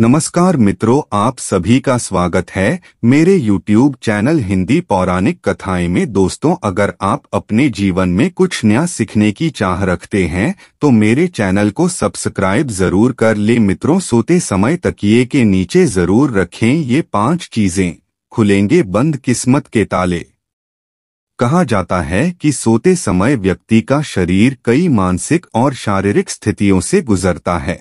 नमस्कार मित्रों आप सभी का स्वागत है मेरे YouTube चैनल हिंदी पौराणिक कथाएं में दोस्तों अगर आप अपने जीवन में कुछ नया सीखने की चाह रखते हैं तो मेरे चैनल को सब्सक्राइब जरूर कर ले मित्रों सोते समय तकिए के नीचे जरूर रखें ये पांच चीजें खुलेंगे बंद किस्मत के ताले कहा जाता है कि सोते समय व्यक्ति का शरीर कई मानसिक और शारीरिक स्थितियों से गुजरता है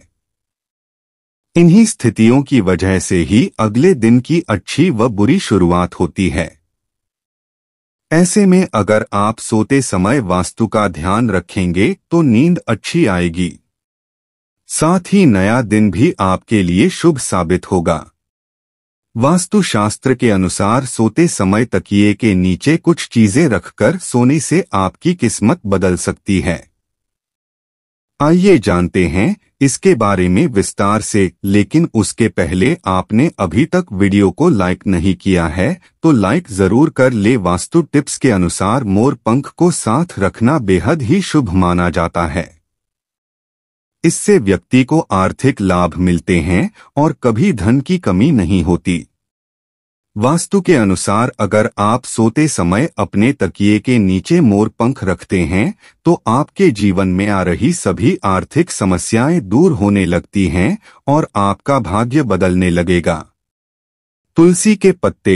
इन्हीं स्थितियों की वजह से ही अगले दिन की अच्छी व बुरी शुरुआत होती है ऐसे में अगर आप सोते समय वास्तु का ध्यान रखेंगे तो नींद अच्छी आएगी साथ ही नया दिन भी आपके लिए शुभ साबित होगा वास्तुशास्त्र के अनुसार सोते समय तकिए के नीचे कुछ चीजें रखकर सोने से आपकी किस्मत बदल सकती है आइए जानते हैं इसके बारे में विस्तार से लेकिन उसके पहले आपने अभी तक वीडियो को लाइक नहीं किया है तो लाइक जरूर कर ले वास्तु टिप्स के अनुसार मोर पंख को साथ रखना बेहद ही शुभ माना जाता है इससे व्यक्ति को आर्थिक लाभ मिलते हैं और कभी धन की कमी नहीं होती वास्तु के अनुसार अगर आप सोते समय अपने तकिए के नीचे मोर पंख रखते हैं तो आपके जीवन में आ रही सभी आर्थिक समस्याएं दूर होने लगती हैं और आपका भाग्य बदलने लगेगा तुलसी के पत्ते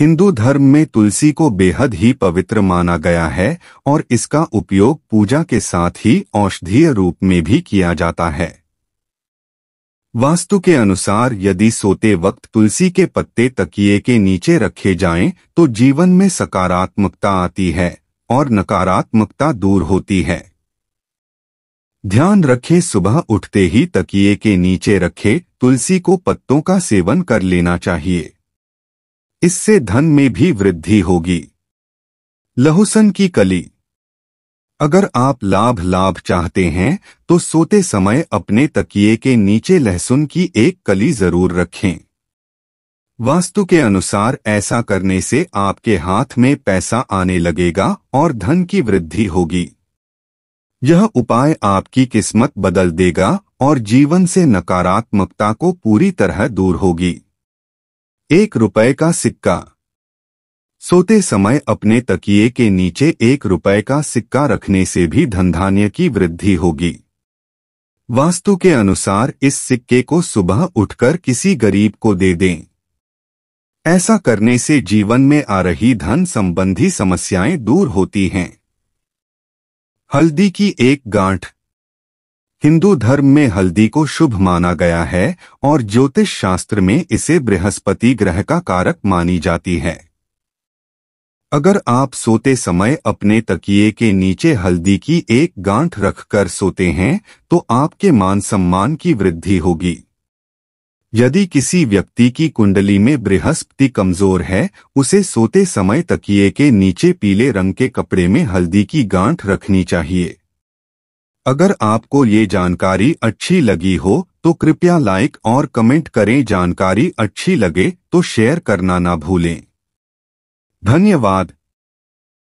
हिंदू धर्म में तुलसी को बेहद ही पवित्र माना गया है और इसका उपयोग पूजा के साथ ही औषधीय रूप में भी किया जाता है वास्तु के अनुसार यदि सोते वक्त तुलसी के पत्ते तकिए के नीचे रखे जाएं तो जीवन में सकारात्मकता आती है और नकारात्मकता दूर होती है ध्यान रखें सुबह उठते ही तकिए के नीचे रखे तुलसी को पत्तों का सेवन कर लेना चाहिए इससे धन में भी वृद्धि होगी लहुसन की कली अगर आप लाभ लाभ चाहते हैं तो सोते समय अपने तकिए के नीचे लहसुन की एक कली जरूर रखें वास्तु के अनुसार ऐसा करने से आपके हाथ में पैसा आने लगेगा और धन की वृद्धि होगी यह उपाय आपकी किस्मत बदल देगा और जीवन से नकारात्मकता को पूरी तरह दूर होगी एक रुपए का सिक्का सोते समय अपने तकिए के नीचे एक रुपए का सिक्का रखने से भी धनधान्य की वृद्धि होगी वास्तु के अनुसार इस सिक्के को सुबह उठकर किसी गरीब को दे दें ऐसा करने से जीवन में आ रही धन संबंधी समस्याएं दूर होती हैं हल्दी की एक गांठ हिंदू धर्म में हल्दी को शुभ माना गया है और ज्योतिष शास्त्र में इसे बृहस्पति ग्रह का कारक मानी जाती है अगर आप सोते समय अपने तकिए के नीचे हल्दी की एक गांठ रखकर सोते हैं तो आपके मान सम्मान की वृद्धि होगी यदि किसी व्यक्ति की कुंडली में बृहस्पति कमजोर है उसे सोते समय तकिए के नीचे पीले रंग के कपड़े में हल्दी की गांठ रखनी चाहिए अगर आपको ये जानकारी अच्छी लगी हो तो कृपया लाइक और कमेंट करें जानकारी अच्छी लगे तो शेयर करना ना भूलें ધન્યવાદ